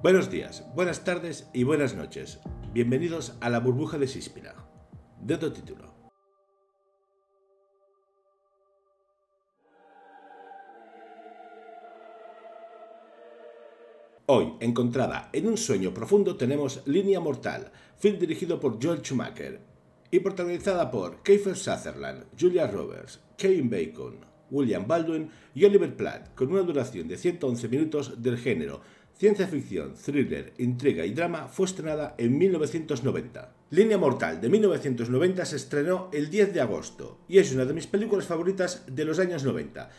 Buenos días, buenas tardes y buenas noches. Bienvenidos a la burbuja de Síspira. De otro título. Hoy, encontrada en un sueño profundo, tenemos Línea Mortal, film dirigido por George Schumacher y protagonizada por Kiefer Sutherland, Julia Roberts, Kevin Bacon, William Baldwin y Oliver Platt, con una duración de 111 minutos del género ciencia ficción, thriller, intriga y drama, fue estrenada en 1990. Línea Mortal de 1990 se estrenó el 10 de agosto y es una de mis películas favoritas de los años 90.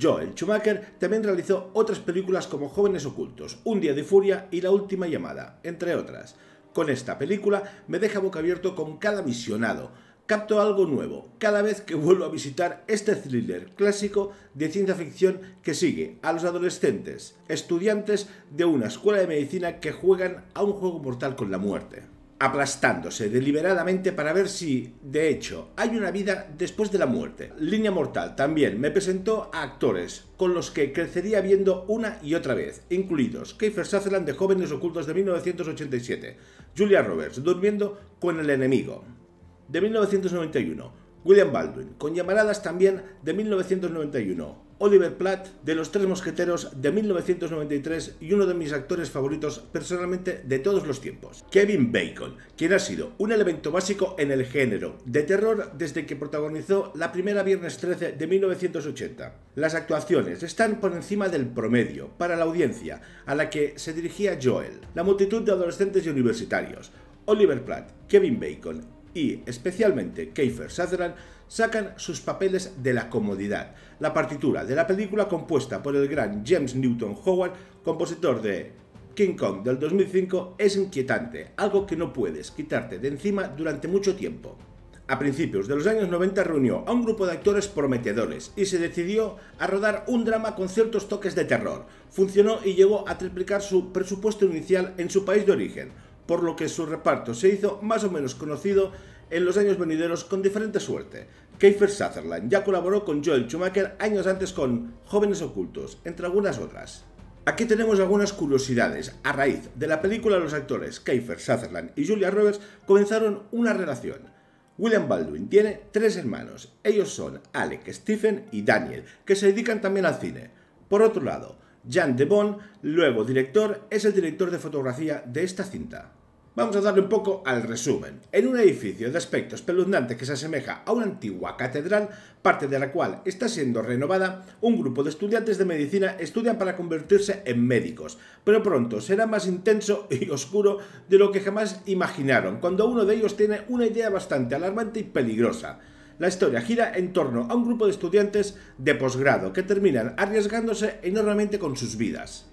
Joel Schumacher también realizó otras películas como Jóvenes Ocultos, Un Día de Furia y La Última Llamada, entre otras. Con esta película me deja boca abierto con cada visionado, capto algo nuevo cada vez que vuelvo a visitar este thriller clásico de ciencia ficción que sigue a los adolescentes, estudiantes de una escuela de medicina que juegan a un juego mortal con la muerte, aplastándose deliberadamente para ver si, de hecho, hay una vida después de la muerte. Línea Mortal también me presentó a actores con los que crecería viendo una y otra vez, incluidos Kiefer Sutherland de Jóvenes Ocultos de 1987, Julia Roberts durmiendo con el enemigo, de 1991, William Baldwin, con llamaradas también de 1991, Oliver Platt, de Los Tres Mosqueteros de 1993 y uno de mis actores favoritos personalmente de todos los tiempos, Kevin Bacon, quien ha sido un elemento básico en el género de terror desde que protagonizó la primera Viernes 13 de 1980. Las actuaciones están por encima del promedio para la audiencia a la que se dirigía Joel, la multitud de adolescentes y universitarios, Oliver Platt, Kevin Bacon y, especialmente, Kiefer Sutherland sacan sus papeles de la comodidad. La partitura de la película compuesta por el gran James Newton Howard, compositor de King Kong del 2005, es inquietante, algo que no puedes quitarte de encima durante mucho tiempo. A principios de los años 90 reunió a un grupo de actores prometedores y se decidió a rodar un drama con ciertos toques de terror. Funcionó y llegó a triplicar su presupuesto inicial en su país de origen, por lo que su reparto se hizo más o menos conocido en los años venideros con diferente suerte. Kiefer Sutherland ya colaboró con Joel Schumacher años antes con Jóvenes Ocultos, entre algunas otras. Aquí tenemos algunas curiosidades. A raíz de la película, los actores Kiefer Sutherland y Julia Roberts comenzaron una relación. William Baldwin tiene tres hermanos. Ellos son Alec, Stephen y Daniel, que se dedican también al cine. Por otro lado, Jean de Bon, luego director, es el director de fotografía de esta cinta. Vamos a darle un poco al resumen. En un edificio de aspecto espeluznante que se asemeja a una antigua catedral, parte de la cual está siendo renovada, un grupo de estudiantes de medicina estudian para convertirse en médicos, pero pronto será más intenso y oscuro de lo que jamás imaginaron, cuando uno de ellos tiene una idea bastante alarmante y peligrosa. La historia gira en torno a un grupo de estudiantes de posgrado que terminan arriesgándose enormemente con sus vidas.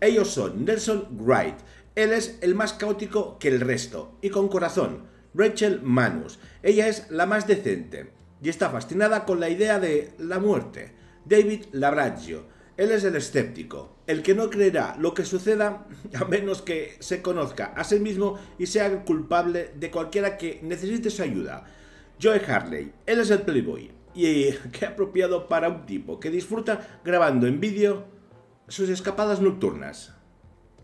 Ellos son Nelson Wright, él es el más caótico que el resto, y con corazón, Rachel Manus, ella es la más decente, y está fascinada con la idea de la muerte, David Labraggio, él es el escéptico, el que no creerá lo que suceda a menos que se conozca a sí mismo y sea culpable de cualquiera que necesite su ayuda. Joe Harley, él es el Playboy. Y eh, qué apropiado para un tipo que disfruta grabando en vídeo sus escapadas nocturnas.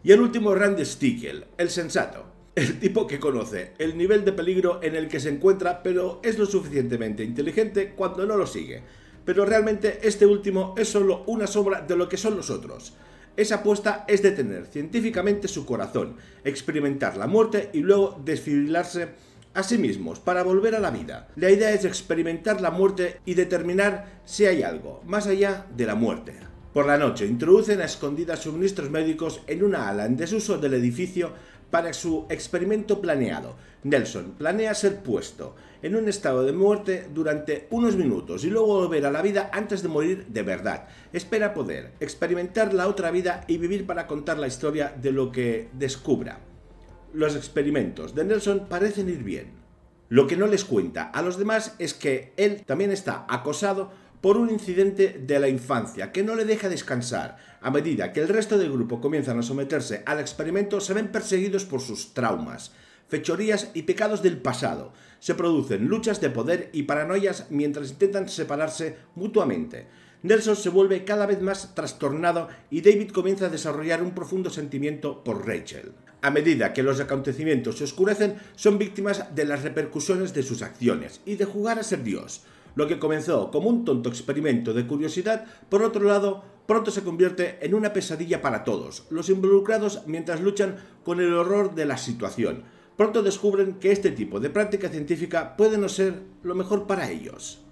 Y el último, Randy Stickel, el sensato. El tipo que conoce el nivel de peligro en el que se encuentra, pero es lo suficientemente inteligente cuando no lo sigue. Pero realmente este último es solo una sombra de lo que son los otros. Esa apuesta es detener científicamente su corazón, experimentar la muerte y luego desfibrilarse Asimismo, para volver a la vida. La idea es experimentar la muerte y determinar si hay algo más allá de la muerte. Por la noche introducen a escondidas suministros médicos en una ala en desuso del edificio para su experimento planeado. Nelson planea ser puesto en un estado de muerte durante unos minutos y luego volver a la vida antes de morir de verdad. Espera poder experimentar la otra vida y vivir para contar la historia de lo que descubra los experimentos de Nelson parecen ir bien. Lo que no les cuenta a los demás es que él también está acosado por un incidente de la infancia que no le deja descansar. A medida que el resto del grupo comienzan a someterse al experimento, se ven perseguidos por sus traumas, fechorías y pecados del pasado. Se producen luchas de poder y paranoias mientras intentan separarse mutuamente. Nelson se vuelve cada vez más trastornado y David comienza a desarrollar un profundo sentimiento por Rachel a medida que los acontecimientos se oscurecen, son víctimas de las repercusiones de sus acciones y de jugar a ser Dios. Lo que comenzó como un tonto experimento de curiosidad, por otro lado, pronto se convierte en una pesadilla para todos, los involucrados mientras luchan con el horror de la situación. Pronto descubren que este tipo de práctica científica puede no ser lo mejor para ellos.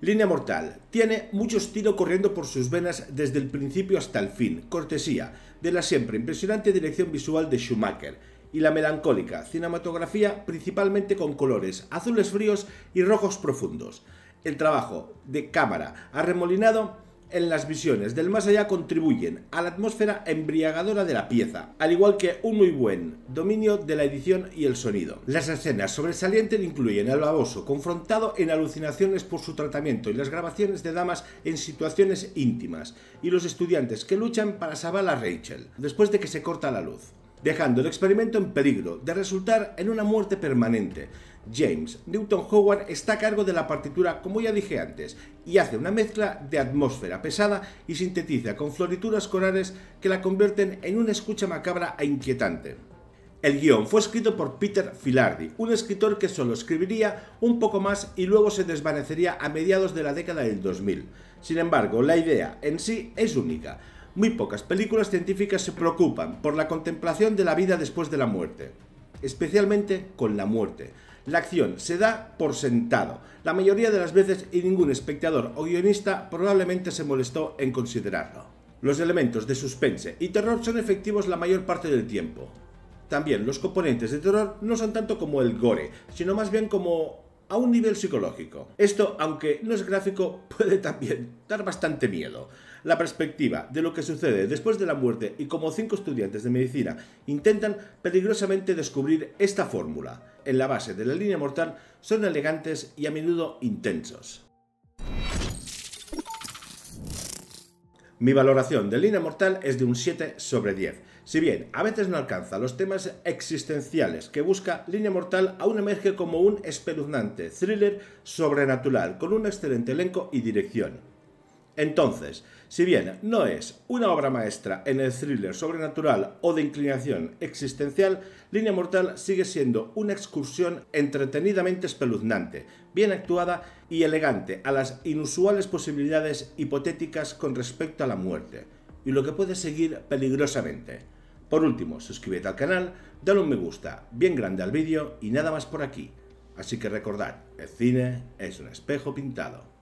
Línea Mortal. Tiene mucho estilo corriendo por sus venas desde el principio hasta el fin, cortesía de la siempre impresionante dirección visual de Schumacher y la melancólica cinematografía principalmente con colores azules fríos y rojos profundos. El trabajo de cámara arremolinado en las visiones del más allá contribuyen a la atmósfera embriagadora de la pieza, al igual que un muy buen dominio de la edición y el sonido. Las escenas sobresalientes incluyen al baboso confrontado en alucinaciones por su tratamiento y las grabaciones de damas en situaciones íntimas, y los estudiantes que luchan para salvar a Rachel después de que se corta la luz dejando el experimento en peligro de resultar en una muerte permanente, James. Newton Howard está a cargo de la partitura, como ya dije antes, y hace una mezcla de atmósfera pesada y sintetiza con florituras corales que la convierten en una escucha macabra e inquietante. El guión fue escrito por Peter Filardi, un escritor que solo escribiría un poco más y luego se desvanecería a mediados de la década del 2000. Sin embargo, la idea en sí es única. Muy pocas películas científicas se preocupan por la contemplación de la vida después de la muerte, especialmente con la muerte. La acción se da por sentado, la mayoría de las veces y ningún espectador o guionista probablemente se molestó en considerarlo. Los elementos de suspense y terror son efectivos la mayor parte del tiempo. También los componentes de terror no son tanto como el gore, sino más bien como a un nivel psicológico. Esto, aunque no es gráfico, puede también dar bastante miedo. La perspectiva de lo que sucede después de la muerte y como cinco estudiantes de medicina intentan peligrosamente descubrir esta fórmula. En la base de la línea mortal son elegantes y a menudo intensos. Mi valoración de Línea Mortal es de un 7 sobre 10. Si bien a veces no alcanza los temas existenciales que busca, Línea Mortal aún emerge como un espeluznante thriller sobrenatural con un excelente elenco y dirección. Entonces, si bien no es una obra maestra en el thriller sobrenatural o de inclinación existencial, Línea Mortal sigue siendo una excursión entretenidamente espeluznante, bien actuada y elegante a las inusuales posibilidades hipotéticas con respecto a la muerte, y lo que puede seguir peligrosamente. Por último, suscríbete al canal, dale un me gusta bien grande al vídeo y nada más por aquí. Así que recordad, el cine es un espejo pintado.